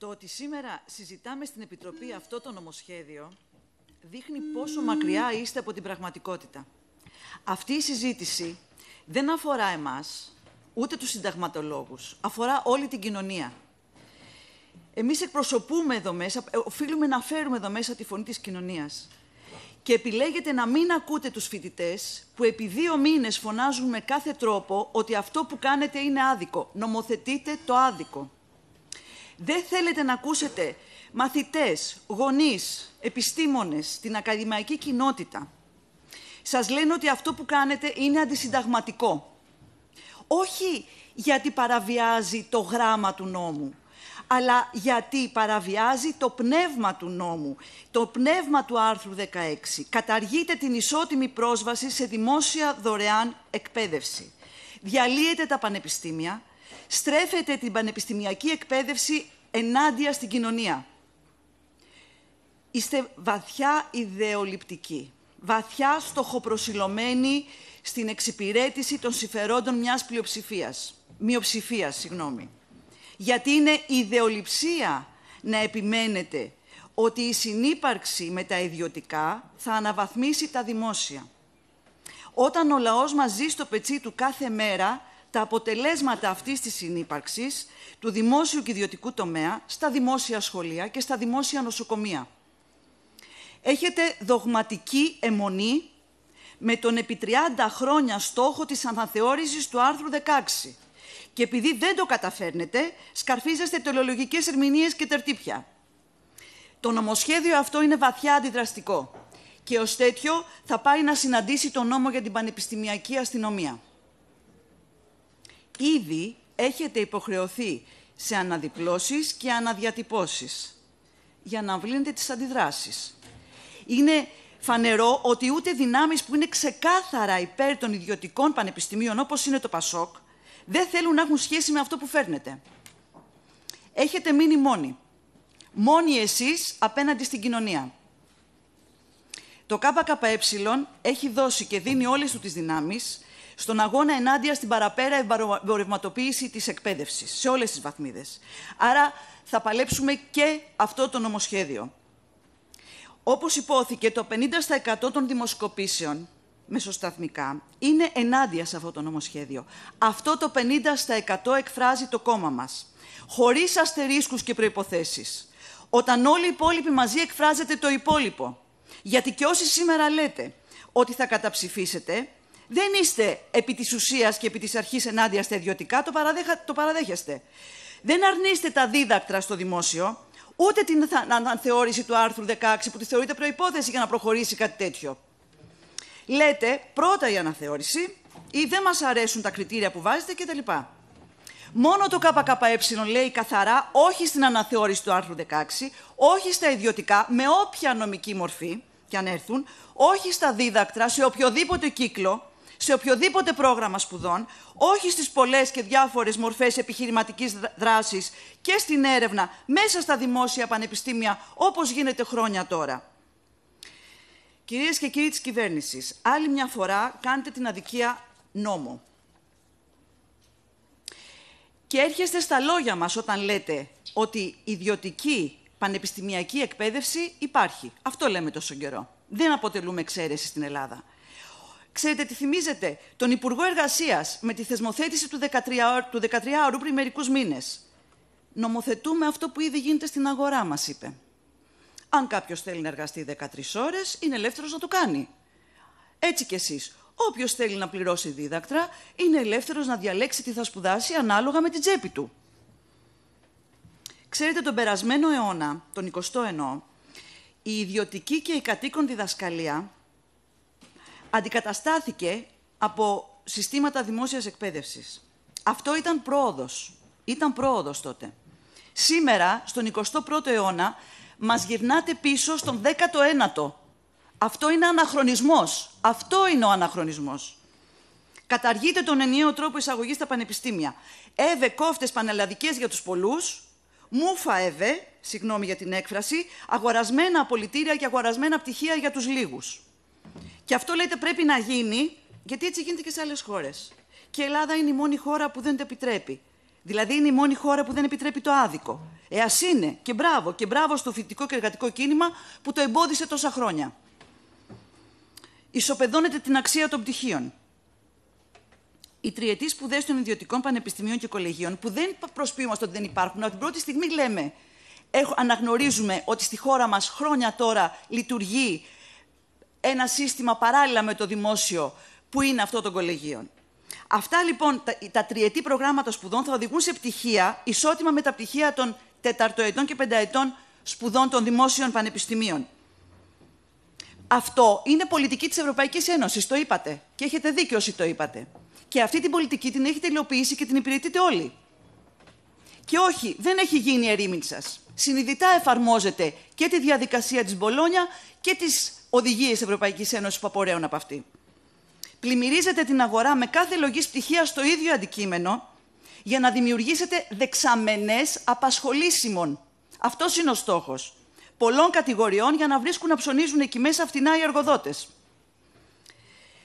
Το ότι σήμερα συζητάμε στην Επιτροπή αυτό το νομοσχέδιο δείχνει πόσο μακριά είστε από την πραγματικότητα. Αυτή η συζήτηση δεν αφορά εμάς, ούτε τους συνταγματολόγους. Αφορά όλη την κοινωνία. Εμείς εκπροσωπούμε εδώ μέσα, οφείλουμε να φέρουμε εδώ μέσα τη φωνή της κοινωνίας. Και επιλέγετε να μην ακούτε τους φοιτητές που επί δύο μήνες φωνάζουν με κάθε τρόπο ότι αυτό που κάνετε είναι άδικο. Νομοθετείτε το άδικο. Δεν θέλετε να ακούσετε μαθητές, γονείς, επιστήμονες, την ακαδημαϊκή κοινότητα. Σας λένε ότι αυτό που κάνετε είναι αντισυνταγματικό. Όχι γιατί παραβιάζει το γράμμα του νόμου, αλλά γιατί παραβιάζει το πνεύμα του νόμου, το πνεύμα του άρθρου 16. Καταργείται την ισότιμη πρόσβαση σε δημόσια δωρεάν εκπαίδευση. Διαλύεται τα πανεπιστήμια, στρέφεται την πανεπιστημιακή εκπαίδευση ενάντια στην κοινωνία. Είστε βαθιά ιδεολειπτικοί, βαθιά στοχοπροσιλωμένοι στην εξυπηρέτηση των συμφερόντων μιας πλειοψηφίας, μειοψηφίας, συγγνώμη. Γιατί είναι ιδεολειψία να επιμένετε ότι η συνύπαρξη με τα ιδιωτικά θα αναβαθμίσει τα δημόσια. Όταν ο λαός μαζί στο πετσί του κάθε μέρα, τα αποτελέσματα αυτής της συνύπαρξης του δημόσιου και ιδιωτικού τομέα στα δημόσια σχολεία και στα δημόσια νοσοκομεία. Έχετε δογματική αιμονή με τον επί 30 χρόνια στόχο της αναθεώρησης του άρθρου 16 και επειδή δεν το καταφέρνετε, σκαρφίζεστε τελεολογικές ερμηνείες και τερτύπια. Το νομοσχέδιο αυτό είναι βαθιά αντιδραστικό και ως τέτοιο θα πάει να συναντήσει τον νόμο για την πανεπιστημιακή αστυνομία ήδη έχετε υποχρεωθεί σε αναδιπλώσεις και αναδιατυπώσεις για να βλύνετε τις αντιδράσεις. Είναι φανερό ότι ούτε δυνάμεις που είναι ξεκάθαρα υπέρ των ιδιωτικών πανεπιστημίων, όπως είναι το ΠΑΣΟΚ, δεν θέλουν να έχουν σχέση με αυτό που φέρνετε. Έχετε μείνει μόνοι. Μόνοι εσείς απέναντι στην κοινωνία. Το ΚΚΕ έχει δώσει και δίνει όλες του τις δυνάμεις στον αγώνα ενάντια στην παραπέρα εμπορευματοποίηση της εκπαίδευσης σε όλες τις βαθμίδες. Άρα θα παλέψουμε και αυτό το νομοσχέδιο. Όπως υπόθηκε, το 50% των δημοσκοπήσεων μεσοσταθμικά είναι ενάντια σε αυτό το νομοσχέδιο. Αυτό το 50% εκφράζει το κόμμα μας, χωρίς αστερίσκους και προϋποθέσεις. Όταν όλοι οι υπόλοιποι μαζί εκφράζεται το υπόλοιπο. Γιατί και όσοι σήμερα λέτε ότι θα καταψηφίσετε, δεν είστε επί της ουσίας και επί της αρχής ενάντια στα ιδιωτικά, το, παραδέχα, παραδέχεστε. Δεν αρνείστε τα δίδακτρα στο δημόσιο, ούτε την αναθεώρηση του άρθρου 16 που τη θεωρείται προϋπόθεση για να προχωρήσει κάτι τέτοιο. Λέτε πρώτα η αναθεώρηση ή δεν μας αρέσουν τα κριτήρια που βάζετε κτλ. Μόνο το ΚΚΕ λέει καθαρά όχι στην αναθεώρηση του άρθρου 16, όχι στα ιδιωτικά, με όποια νομική μορφή και αν έρθουν, όχι στα δίδακτρα, σε οποιοδήποτε κύκλο, σε οποιοδήποτε πρόγραμμα σπουδών, όχι στις πολλές και διάφορες μορφές επιχειρηματικής δράσης και στην έρευνα μέσα στα δημόσια πανεπιστήμια, όπως γίνεται χρόνια τώρα. Κυρίες και κύριοι της κυβέρνησης, άλλη μια φορά κάνετε την αδικία νόμο. Και έρχεστε στα λόγια μας όταν λέτε ότι ιδιωτική πανεπιστημιακή εκπαίδευση υπάρχει. Αυτό λέμε τόσο καιρό. Δεν αποτελούμε εξαίρεση στην Ελλάδα. Ξέρετε τι θυμίζετε, τον Υπουργό Εργασίας με τη θεσμοθέτηση του 13ωρου 13 πριν μερικούς μήνες. Νομοθετούμε αυτό που ήδη γίνεται στην αγορά, μας είπε. Αν κάποιος θέλει να εργαστεί 13 ώρες, είναι ελεύθερος να το κάνει. Έτσι κι εσείς. Όποιος θέλει να πληρώσει δίδακτρα, είναι ελεύθερος να διαλέξει τι θα σπουδάσει ανάλογα με την τσέπη του. Ξέρετε, τον περασμένο αιώνα, τον 20ο, η ιδιωτική και η κατοίκον διδασκαλία αντικαταστάθηκε από συστήματα δημόσιας εκπαίδευσης. Αυτό ήταν πρόοδος. Ήταν πρόοδος τότε. Σήμερα, στον 21ο αιώνα, μας γυρνάτε πίσω στον 19ο. Αυτό είναι αναχρονισμός. Αυτό είναι ο αναχρονισμός. Καταργείται τον ενιαίο τρόπο εισαγωγής στα πανεπιστήμια. Έβε κόφτες πανελλαδικές για τους πολλούς, μούφα έβε, συγγνώμη για την έκφραση, αγορασμένα απολυτήρια και αγορασμένα πτυχία για τους λίγους. Και αυτό λέτε πρέπει να γίνει, γιατί έτσι γίνεται και σε άλλες χώρες. Και η Ελλάδα είναι η μόνη χώρα που δεν το επιτρέπει. Δηλαδή είναι η μόνη χώρα που δεν επιτρέπει το άδικο. Ε, α είναι. Και μπράβο. Και μπράβο στο φοιτητικό και εργατικό κίνημα που το εμπόδισε τόσα χρόνια. Ισοπεδώνεται την αξία των πτυχίων. Οι τριετής σπουδές των ιδιωτικών πανεπιστημίων και κολεγίων, που δεν προσποιούμαστε ότι δεν υπάρχουν, από την πρώτη στιγμή λέμε, αναγνωρίζουμε ότι στη χώρα μας χρόνια τώρα λειτουργεί ένα σύστημα παράλληλα με το δημόσιο που είναι αυτό των κολεγίων. Αυτά λοιπόν τα, τριετή προγράμματα σπουδών θα οδηγούν σε πτυχία ισότιμα με τα πτυχία των τεταρτοετών και πενταετών σπουδών των δημόσιων πανεπιστημίων. Αυτό είναι πολιτική της Ευρωπαϊκής Ένωσης, το είπατε. Και έχετε δίκιο όσοι το είπατε. Και αυτή την πολιτική την έχετε υλοποιήσει και την υπηρετείτε όλοι. Και όχι, δεν έχει γίνει ερήμην σας. Συνειδητά εφαρμόζεται και τη διαδικασία της Μπολόνια και τις οδηγίε Ευρωπαϊκής Ένωσης που απορρέουν από αυτή. Πλημμυρίζετε την αγορά με κάθε λογής πτυχίας στο ίδιο αντικείμενο για να δημιουργήσετε δεξαμενές απασχολήσιμων. Αυτός είναι ο στόχος. Πολλών κατηγοριών για να βρίσκουν να ψωνίζουν εκεί μέσα φτηνά οι εργοδότες.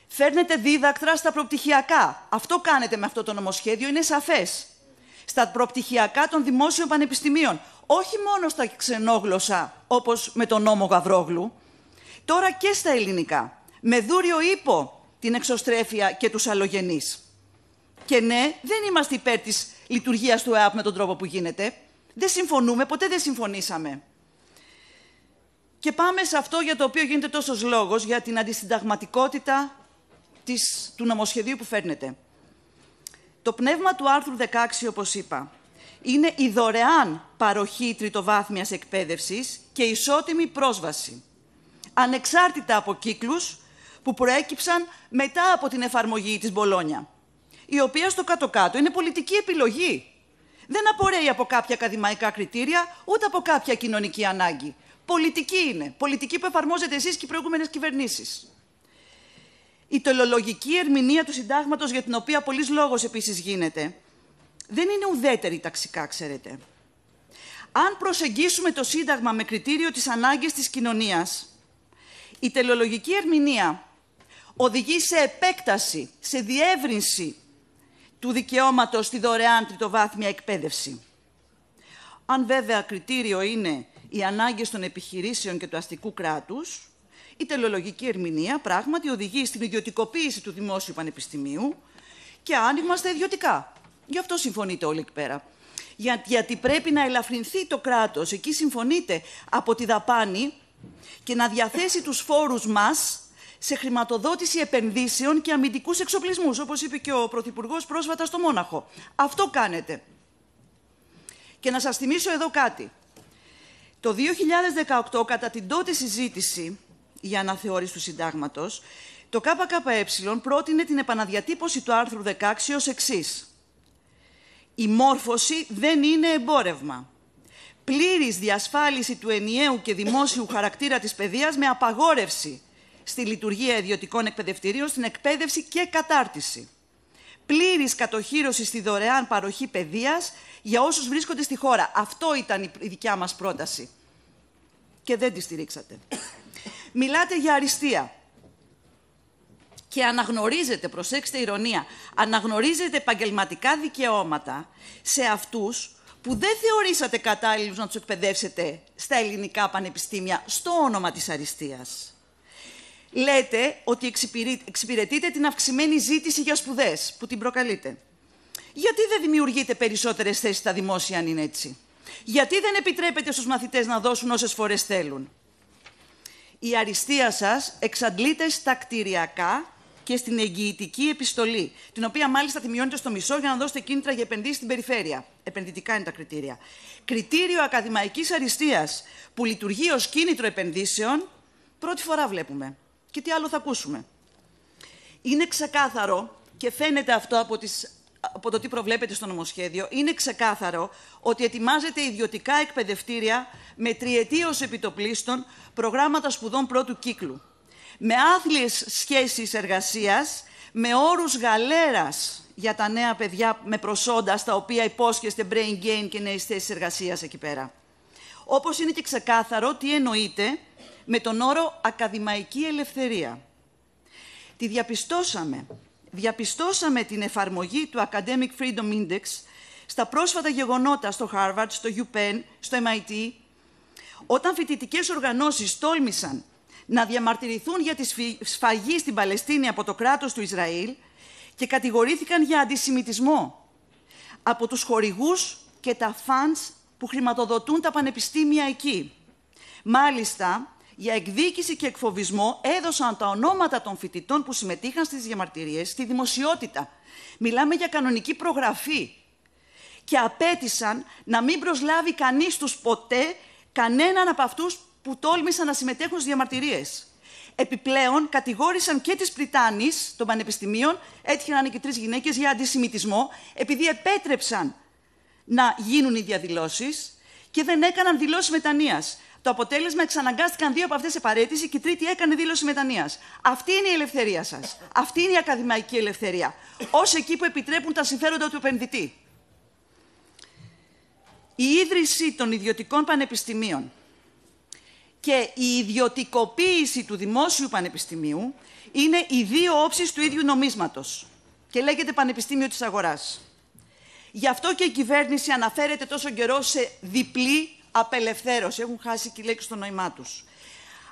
Φέρνετε δίδακτρα στα προπτυχιακά. Αυτό κάνετε με αυτό το νομοσχέδιο, είναι σαφές. Στα προπτυχιακά των δημόσιων πανεπιστημίων. Όχι μόνο στα ξενόγλωσσα, όπως με τον νόμο Γαβρόγλου, τώρα και στα ελληνικά, με δούριο ύπο την εξωστρέφεια και τους αλλογενείς. Και ναι, δεν είμαστε υπέρ της λειτουργίας του ΕΑΠ με τον τρόπο που γίνεται. Δεν συμφωνούμε, ποτέ δεν συμφωνήσαμε. Και πάμε σε αυτό για το οποίο γίνεται τόσος λόγος, για την αντισυνταγματικότητα της, του νομοσχεδίου που φέρνετε. Το πνεύμα του άρθρου 16, όπως είπα, είναι η δωρεάν παροχή τριτοβάθμιας εκπαίδευσης και ισότιμη πρόσβαση ανεξάρτητα από κύκλους που προέκυψαν μετά από την εφαρμογή της Μπολόνια, η οποία στο κάτω-κάτω είναι πολιτική επιλογή. Δεν απορρέει από κάποια ακαδημαϊκά κριτήρια, ούτε από κάποια κοινωνική ανάγκη. Πολιτική είναι. Πολιτική που εφαρμόζεται εσείς και οι προηγούμενες κυβερνήσεις. Η τελολογική ερμηνεία του συντάγματος, για την οποία πολλής λόγος επίσης γίνεται, δεν είναι ουδέτερη ταξικά, ξέρετε. Αν προσεγγίσουμε το Σύνταγμα με κριτήριο της ανάγκης της κοινωνίας, η τελεολογική ερμηνεία οδηγεί σε επέκταση, σε διεύρυνση του δικαιώματος στη δωρεάν τριτοβάθμια εκπαίδευση. Αν βέβαια κριτήριο είναι οι ανάγκες των επιχειρήσεων και του αστικού κράτους, η τελεολογική ερμηνεία πράγματι οδηγεί στην ιδιωτικοποίηση του δημόσιου πανεπιστημίου και άνοιγμα στα ιδιωτικά. Γι' αυτό συμφωνείτε όλοι εκεί πέρα. γιατί πρέπει να ελαφρυνθεί το κράτος, εκεί συμφωνείτε, από τη δαπάνη και να διαθέσει τους φόρους μας σε χρηματοδότηση επενδύσεων και αμυντικούς εξοπλισμούς, όπως είπε και ο Πρωθυπουργός πρόσφατα στο Μόναχο. Αυτό κάνετε. Και να σας θυμίσω εδώ κάτι. Το 2018, κατά την τότε συζήτηση για αναθεώρηση του συντάγματος, το ΚΚΕ πρότεινε την επαναδιατύπωση του άρθρου 16 ως εξής. Η μόρφωση δεν είναι εμπόρευμα πλήρης διασφάλιση του ενιαίου και δημόσιου χαρακτήρα της παιδείας με απαγόρευση στη λειτουργία ιδιωτικών εκπαιδευτηρίων, στην εκπαίδευση και κατάρτιση. Πλήρης κατοχήρωση στη δωρεάν παροχή παιδείας για όσους βρίσκονται στη χώρα. Αυτό ήταν η δικιά μας πρόταση. Και δεν τη στηρίξατε. Μιλάτε για αριστεία. Και αναγνωρίζετε, προσέξτε ηρωνία, αναγνωρίζετε επαγγελματικά δικαιώματα σε αυτούς που δεν θεωρήσατε κατάλληλους να τους εκπαιδεύσετε στα ελληνικά πανεπιστήμια στο όνομα της αριστείας. Λέτε ότι εξυπηρετείτε την αυξημένη ζήτηση για σπουδές που την προκαλείτε. Γιατί δεν δημιουργείτε περισσότερες θέσεις στα δημόσια αν είναι έτσι. Γιατί δεν επιτρέπετε στους μαθητές να δώσουν όσες φορές θέλουν. Η αριστεία σας εξαντλείται στα κτηριακά και στην εγγυητική επιστολή, την οποία μάλιστα θυμιώνεται στο μισό για να δώσετε κίνητρα για επενδύσεις στην περιφέρεια. Επενδυτικά είναι τα κριτήρια. Κριτήριο ακαδημαϊκής αριστείας που λειτουργεί ως κίνητρο επενδύσεων, πρώτη φορά βλέπουμε. Και τι άλλο θα ακούσουμε. Είναι ξεκάθαρο και φαίνεται αυτό από τις από το τι προβλέπετε στο νομοσχέδιο, είναι ξεκάθαρο ότι ετοιμάζεται ιδιωτικά εκπαιδευτήρια με τριετίως επιτοπλίστων προγράμματα σπουδών πρώτου κύκλου με άθλιες σχέσεις εργασίας, με όρους γαλέρας για τα νέα παιδιά με προσόντα στα οποία υπόσχεστε brain gain και νέες θέσεις εργασίας εκεί πέρα. Όπως είναι και ξεκάθαρο τι εννοείται με τον όρο «ακαδημαϊκή ελευθερία». Τη διαπιστώσαμε. Διαπιστώσαμε την εφαρμογή του Academic Freedom Index στα πρόσφατα γεγονότα στο Harvard, στο UPenn, στο MIT, όταν φοιτητικές οργανώσεις τόλμησαν να διαμαρτυρηθούν για τη σφαγή στην Παλαιστίνη από το κράτος του Ισραήλ και κατηγορήθηκαν για αντισημιτισμό από τους χορηγούς και τα φαντς που χρηματοδοτούν τα πανεπιστήμια εκεί. Μάλιστα, για εκδίκηση και εκφοβισμό έδωσαν τα ονόματα των φοιτητών που συμμετείχαν στις διαμαρτυρίες στη δημοσιότητα. Μιλάμε για κανονική προγραφή και απέτησαν να μην προσλάβει κανείς τους ποτέ κανέναν από αυτούς που τόλμησαν να συμμετέχουν στις διαμαρτυρίες. Επιπλέον, κατηγόρησαν και τις Πριτάνη των Πανεπιστημίων, έτυχε να είναι και τρεις γυναίκες για αντισημιτισμό, επειδή επέτρεψαν να γίνουν οι διαδηλώσεις και δεν έκαναν δηλώσεις μετανία. Το αποτέλεσμα εξαναγκάστηκαν δύο από αυτές σε παρέτηση και η τρίτη έκανε δήλωση μετανία. Αυτή είναι η ελευθερία σας. Αυτή είναι η ακαδημαϊκή ελευθερία. Ως εκεί που επιτρέπουν τα συμφέροντα του επενδυτή. Η ίδρυση των ιδιωτικών πανεπιστημίων και η ιδιωτικοποίηση του δημόσιου πανεπιστημίου είναι οι δύο όψεις του ίδιου νομίσματος και λέγεται Πανεπιστήμιο της Αγοράς. Γι' αυτό και η κυβέρνηση αναφέρεται τόσο καιρό σε διπλή απελευθέρωση. Έχουν χάσει και λέξει στο νόημά τους.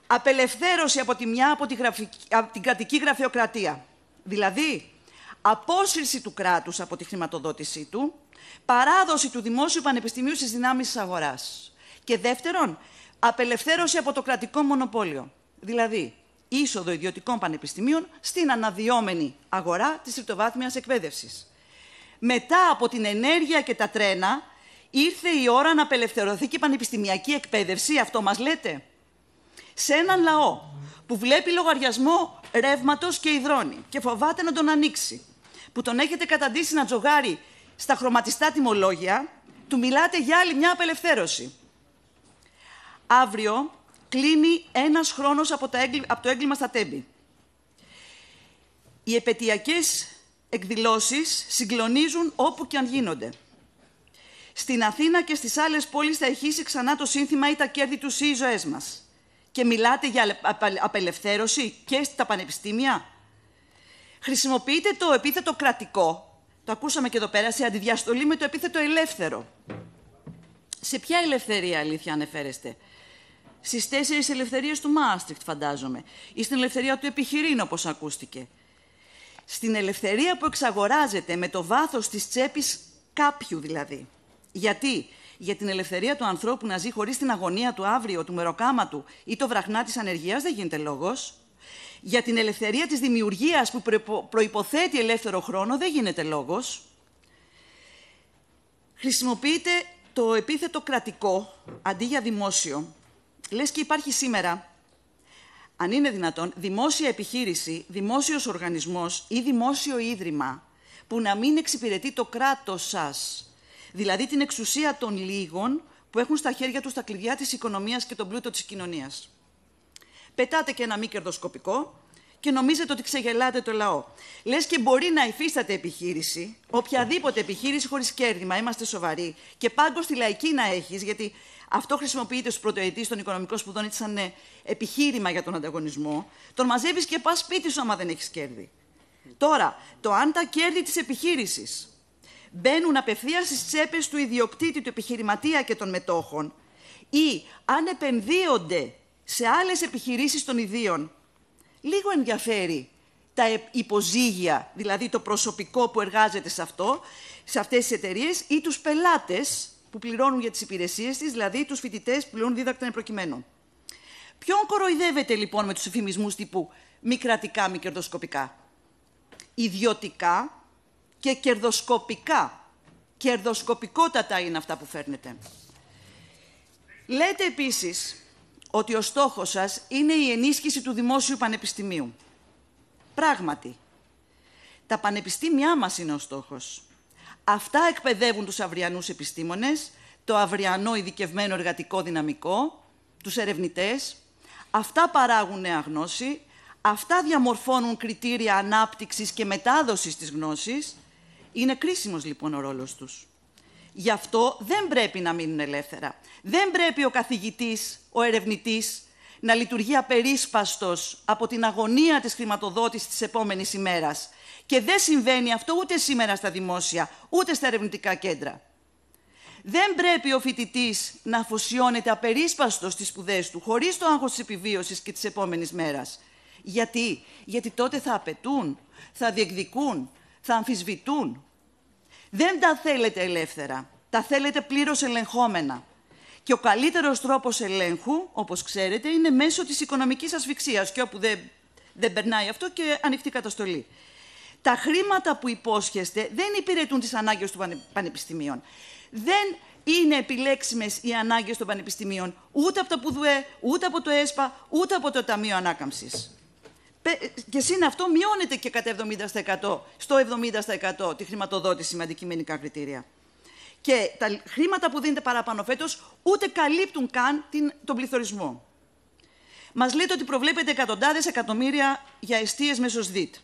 Απελευθέρωση από τη μια από, τη γραφική, από την κρατική γραφειοκρατία. Δηλαδή, απόσυρση του κράτους από τη χρηματοδότησή του, παράδοση του δημόσιου πανεπιστημίου στις δυνάμεις της αγοράς. Και δεύτερον, Απελευθέρωση από το κρατικό μονοπόλιο. Δηλαδή, είσοδο ιδιωτικών πανεπιστημίων στην αναδυόμενη αγορά της τριτοβάθμιας εκπαίδευσης. Μετά από την ενέργεια και τα τρένα, ήρθε η ώρα να απελευθερωθεί και η πανεπιστημιακή εκπαίδευση, αυτό μας λέτε. Σε έναν λαό που βλέπει λογαριασμό ρεύματος και υδρώνει και φοβάται να τον ανοίξει, που τον έχετε καταντήσει να τζογάρει στα χρωματιστά τιμολόγια, του μιλάτε για άλλη μια απελευθέρωση. Αύριο κλείνει ένας χρόνος από, από το έγκλημα στα τέμπη. Οι επαιτειακές εκδηλώσεις συγκλονίζουν όπου και αν γίνονται. Στην Αθήνα και στις άλλες πόλεις θα ηχήσει ξανά το σύνθημα ή τα κέρδη τους ή οι ζωές μας. Και μιλάτε για απελευθέρωση και στα πανεπιστήμια. Χρησιμοποιείτε το επίθετο κρατικό, το ακούσαμε και εδώ πέρα, σε αντιδιαστολή με το επίθετο ελεύθερο. Σε ποια ελευθερία αλήθεια ανεφέρεστε. Στις τέσσερις ελευθερίες του Μάστριχτ, φαντάζομαι, ή στην ελευθερία του επιχειρήν, όπως ακούστηκε. Στην ελευθερία που εξαγοράζεται με το βάθος της τσέπης κάποιου δηλαδή. Γιατί, για την ελευθερία του ανθρώπου να ζει χωρίς την αγωνία του αύριο, του μεροκάμα του ή το βραχνά της ανεργίας, δεν γίνεται λόγος. Για την ελευθερία της δημιουργίας που προποθέτει ελεύθερο χρόνο, δεν γίνεται λόγος. Χρησιμοποιείται το επίθετο κρατικό, αντί για δημόσιο, λες και υπάρχει σήμερα, αν είναι δυνατόν, δημόσια επιχείρηση, δημόσιος οργανισμός ή δημόσιο ίδρυμα που να μην εξυπηρετεί το κράτος σας, δηλαδή την εξουσία των λίγων που έχουν στα χέρια τους τα κλειδιά της οικονομίας και τον πλούτο της κοινωνίας. Πετάτε και ένα μη κερδοσκοπικό, και νομίζετε ότι ξεγελάτε το λαό. Λες και μπορεί να υφίσταται επιχείρηση, οποιαδήποτε επιχείρηση χωρίς κέρδη. είμαστε σοβαροί. Και πάγκο στη λαϊκή να έχεις, γιατί αυτό χρησιμοποιείται στου πρωτοετής των οικονομικών σπουδών έτσι σαν ε, επιχείρημα για τον ανταγωνισμό. Τον μαζεύεις και πας σπίτι σου, άμα δεν έχεις κέρδη. Τώρα, το αν τα κέρδη της επιχείρησης μπαίνουν απευθείας στις τσέπες του ιδιοκτήτη, του επιχειρηματία και των μετόχων, ή αν επενδύονται σε άλλες επιχειρήσεις των ιδίων λίγο ενδιαφέρει τα υποζύγια, δηλαδή το προσωπικό που εργάζεται σε, αυτό, σε αυτές τις εταιρείες ή τους πελάτες που πληρώνουν για τις υπηρεσίες της, δηλαδή τους φοιτητές που πληρώνουν δίδακτα προκειμένου. Ποιον κοροϊδεύεται λοιπόν με τους εφημισμούς τύπου μη κρατικά, μη κερδοσκοπικά. Ιδιωτικά και κερδοσκοπικά. Κερδοσκοπικότατα είναι αυτά που φέρνετε. Λέτε επίσης ότι ο στόχος σας είναι η ενίσχυση του δημόσιου πανεπιστημίου. Πράγματι, τα πανεπιστήμια μας είναι ο στόχος. Αυτά εκπαιδεύουν τους αυριανούς επιστήμονες, το αυριανό ειδικευμένο εργατικό δυναμικό, τους ερευνητές. Αυτά παράγουν νέα γνώση, αυτά διαμορφώνουν κριτήρια ανάπτυξης και μετάδοσης της γνώσης. Είναι κρίσιμος λοιπόν ο ρόλος τους. Γι' αυτό δεν πρέπει να μείνουν ελεύθερα. Δεν πρέπει ο καθηγητής, ο ερευνητής, να λειτουργεί απερίσπαστος από την αγωνία της χρηματοδότησης της επόμενης ημέρας. Και δεν συμβαίνει αυτό ούτε σήμερα στα δημόσια, ούτε στα ερευνητικά κέντρα. Δεν πρέπει ο φοιτητής να αφοσιώνεται απερίσπαστος στις σπουδές του, χωρίς το άγχος της επιβίωσης και της επόμενης μέρας. Γιατί? Γιατί τότε θα απαιτούν, θα διεκδικούν, θα αμφισβητούν, δεν τα θέλετε ελεύθερα. Τα θέλετε πλήρως ελεγχόμενα. Και ο καλύτερος τρόπος ελέγχου, όπως ξέρετε, είναι μέσω της οικονομικής ασφυξίας και όπου δεν, δεν περνάει αυτό και ανοιχτή καταστολή. Τα χρήματα που υπόσχεστε δεν υπηρετούν τις ανάγκες των πανεπιστημίων. Δεν είναι επιλέξιμες οι ανάγκες των πανεπιστημίων ούτε από το ΠΟΔΟΕ, ούτε από το ΕΣΠΑ, ούτε από το Ταμείο Ανάκαμψης. Και σύν αυτό μειώνεται και κατά 70% στο 70% τη χρηματοδότηση με αντικειμενικά κριτήρια. Και τα χρήματα που δίνεται παραπάνω φέτος ούτε καλύπτουν καν την, τον πληθωρισμό. Μας λέτε ότι προβλέπετε εκατοντάδες εκατομμύρια για αιστείες μέσω ΣΔΙΤ,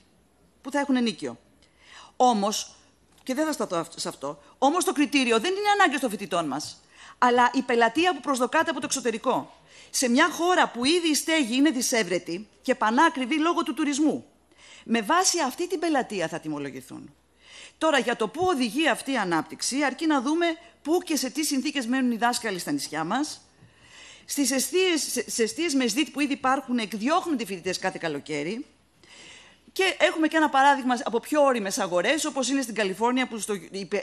που θα έχουν ενίκιο. Όμως, και δεν θα σταθώ σε αυτό, όμως το κριτήριο δεν είναι ανάγκη των φοιτητών μας αλλά η πελατεία που προσδοκάται από το εξωτερικό. Σε μια χώρα που ήδη η στέγη είναι δυσέβρετη και πανάκριβη λόγω του τουρισμού. Με βάση αυτή την πελατεία θα τιμολογηθούν. Τώρα, για το πού οδηγεί αυτή η ανάπτυξη, αρκεί να δούμε πού και σε τι συνθήκες μένουν οι δάσκαλοι στα νησιά μας. Στις αιστείες με ΣΔΙΤ που ήδη υπάρχουν, εκδιώχνονται οι φοιτητές κάθε καλοκαίρι. Και έχουμε και ένα παράδειγμα από πιο όριμες αγορές, όπως είναι στην Καλιφόρνια, που στο,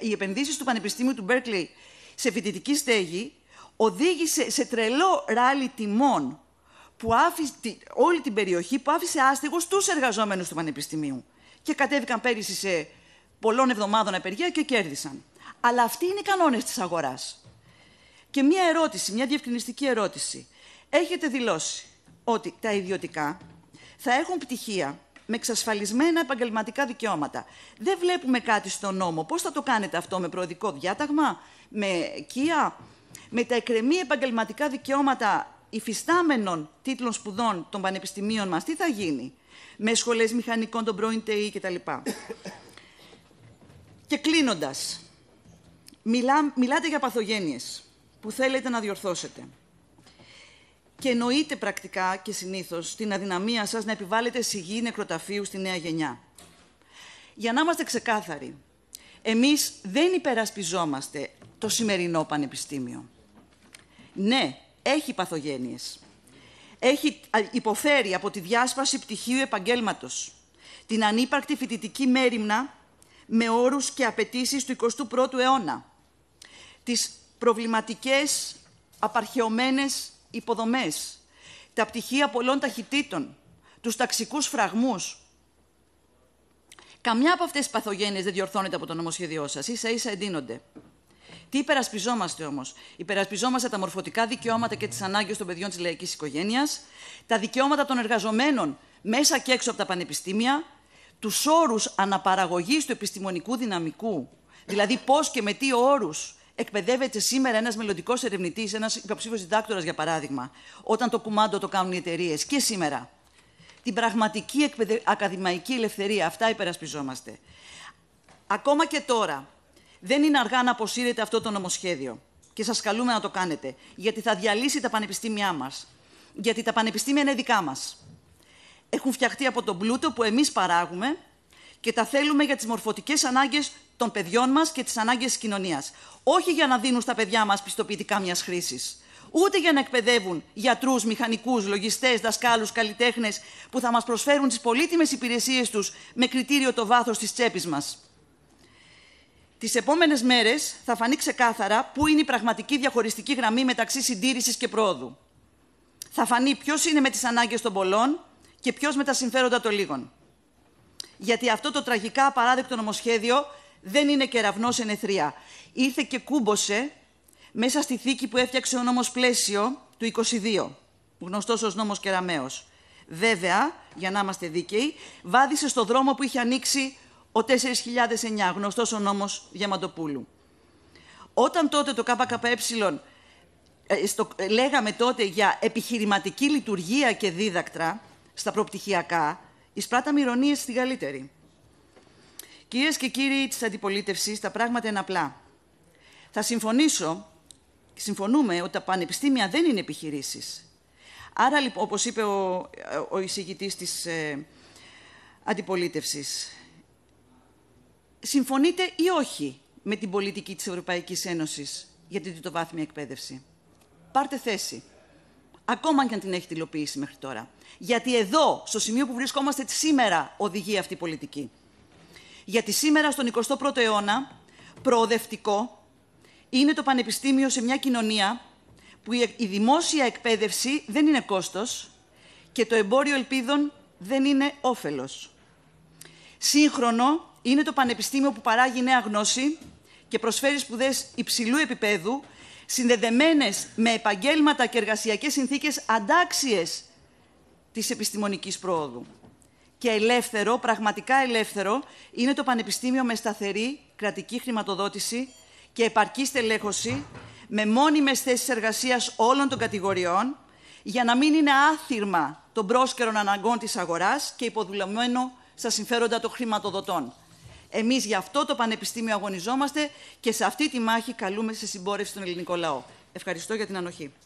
οι επενδύσεις του Πανεπιστήμιου του Μπέρκλι σε φοιτητική στέγη οδήγησε σε τρελό ράλι τιμών που άφησε όλη την περιοχή, που άφησε άστιγος τους εργαζόμενους του Πανεπιστημίου. Και κατέβηκαν πέρυσι σε πολλών εβδομάδων απεργία και κέρδισαν. Αλλά αυτοί είναι οι κανόνες της αγοράς. Και μία ερώτηση, μία διευκρινιστική ερώτηση. Έχετε δηλώσει ότι τα ιδιωτικά θα έχουν πτυχία με εξασφαλισμένα επαγγελματικά δικαιώματα. Δεν βλέπουμε κάτι στον νόμο. Πώς θα το κάνετε αυτό, με προοδικό διάταγμα, με ΚΙΑ, με τα εκρεμή επαγγελματικά δικαιώματα υφιστάμενων τίτλων σπουδών των πανεπιστημίων μας, τι θα γίνει, με σχολές μηχανικών των πρώην τα κτλ. Και κλείνοντας, μιλάτε για παθογένειες που θέλετε να διορθώσετε και εννοείται πρακτικά και συνήθως την αδυναμία σας να επιβάλλετε σιγή νεκροταφείου στη νέα γενιά. Για να είμαστε ξεκάθαροι, εμείς δεν υπερασπιζόμαστε το σημερινό πανεπιστήμιο. Ναι, έχει παθογένειες. Έχει υποφέρει από τη διάσπαση πτυχίου επαγγελματο. την ανύπαρκτη φοιτητική μέρημνα με όρους και απαιτήσεις του 21ου αιώνα, Τις προβληματικές απαρχαιωμένες υποδομές, τα πτυχία πολλών ταχυτήτων, τους ταξικούς φραγμούς. Καμιά από αυτές τις παθογένειες δεν διορθώνεται από το νομοσχέδιό σας, ίσα ίσα εντείνονται. Τι υπερασπιζόμαστε όμως. Υπερασπιζόμαστε τα μορφωτικά δικαιώματα και τις ανάγκες των παιδιών της λαϊκής οικογένειας, τα δικαιώματα των εργαζομένων μέσα και έξω από τα πανεπιστήμια, τους όρους αναπαραγωγής του επιστημονικού δυναμικού, δηλαδή πώς και με τι όρους εκπαιδεύεται σήμερα ένας μελλοντικός ερευνητής, ένας υποψήφιος διδάκτορας, για παράδειγμα, όταν το κουμάντο το κάνουν οι εταιρείες και σήμερα. Την πραγματική εκπαιδε... ακαδημαϊκή ελευθερία, αυτά υπερασπιζόμαστε. Ακόμα και τώρα, δεν είναι αργά να αποσύρετε αυτό το νομοσχέδιο. Και σας καλούμε να το κάνετε. Γιατί θα διαλύσει τα πανεπιστήμια μας. Γιατί τα πανεπιστήμια είναι δικά μας. Έχουν φτιαχτεί από τον πλούτο που εμείς παράγουμε και τα θέλουμε για τις μορφωτικές ανάγκες των παιδιών μας και τις ανάγκες της κοινωνίας. Όχι για να δίνουν στα παιδιά μας πιστοποιητικά μιας χρήσης. Ούτε για να εκπαιδεύουν γιατρούς, μηχανικούς, λογιστές, δασκάλους, καλλιτέχνες που θα μας προσφέρουν τις πολύτιμες υπηρεσίες τους με κριτήριο το βάθος της τσέπης μας. Τις επόμενες μέρες θα φανεί ξεκάθαρα πού είναι η πραγματική διαχωριστική γραμμή μεταξύ συντήρησης και πρόοδου. Θα φανεί ποιος είναι με τις ανάγκες των πολλών και ποιος με τα συμφέροντα των λίγων γιατί αυτό το τραγικά απαράδεκτο νομοσχέδιο δεν είναι κεραυνό σε νεθριά. Ήρθε και κούμποσε μέσα στη θήκη που έφτιαξε ο νόμος πλαίσιο του 22, γνωστός ως νόμος Κεραμέως. Βέβαια, για να είμαστε δίκαιοι, βάδισε στο δρόμο που είχε ανοίξει ο 4009, γνωστός ο νόμος Διαμαντοπούλου. Όταν τότε το ΚΚΕ ε, στο, ε, λέγαμε τότε για επιχειρηματική λειτουργία και δίδακτρα στα προπτυχιακά, Εισπράταμε ηρωνίε στη καλύτερη. Κυρίες και κύριοι της αντιπολίτευσης, τα πράγματα είναι απλά. Θα συμφωνήσω, συμφωνούμε ότι τα πανεπιστήμια δεν είναι επιχειρήσεις. Άρα, λοιπόν, όπως είπε ο, ο εισηγητής της ε, αντιπολίτευσης, συμφωνείτε ή όχι με την πολιτική της Ευρωπαϊκής Ένωσης για την τριτοβάθμια εκπαίδευση. Πάρτε θέση ακόμα και αν την έχει τηλοποιήσει μέχρι τώρα. Γιατί εδώ, στο σημείο που βρισκόμαστε σήμερα, οδηγεί αυτή η πολιτική. Γιατί σήμερα, στον 21ο αιώνα, προοδευτικό είναι το πανεπιστήμιο σε μια κοινωνία που η δημόσια εκπαίδευση δεν είναι κόστος και το εμπόριο ελπίδων δεν είναι όφελος. Σύγχρονο είναι το πανεπιστήμιο που παράγει νέα γνώση και προσφέρει σπουδές υψηλού επίπεδου συνδεδεμένες με επαγγέλματα και εργασιακές συνθήκες αντάξιες της επιστημονικής πρόοδου. Και ελεύθερο, πραγματικά ελεύθερο, είναι το Πανεπιστήμιο με σταθερή κρατική χρηματοδότηση και επαρκή στελέχωση, με μόνιμες θέσεις εργασίας όλων των κατηγοριών, για να μην είναι άθυρμα των πρόσκαιρων αναγκών της αγοράς και υποδουλωμένο στα συμφέροντα των χρηματοδοτών. Εμείς γι' αυτό το Πανεπιστήμιο αγωνιζόμαστε και σε αυτή τη μάχη καλούμε σε συμπόρευση τον ελληνικό λαό. Ευχαριστώ για την ανοχή.